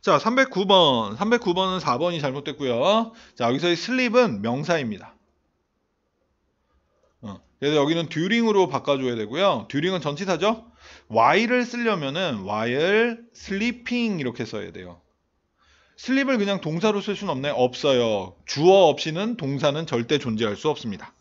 자, 309번. 309번은 4번이 잘못됐고요. 자, 여기서의 슬립은 명사입니다. 어, 그래서 여기는 during으로 바꿔줘야 되고요. during은 전치사죠? while을 쓰려면은 while sleeping 이렇게 써야 돼요. 슬립을 그냥 동사로 쓸 수는 없네 없어요. 주어 없이는 동사는 절대 존재할 수 없습니다.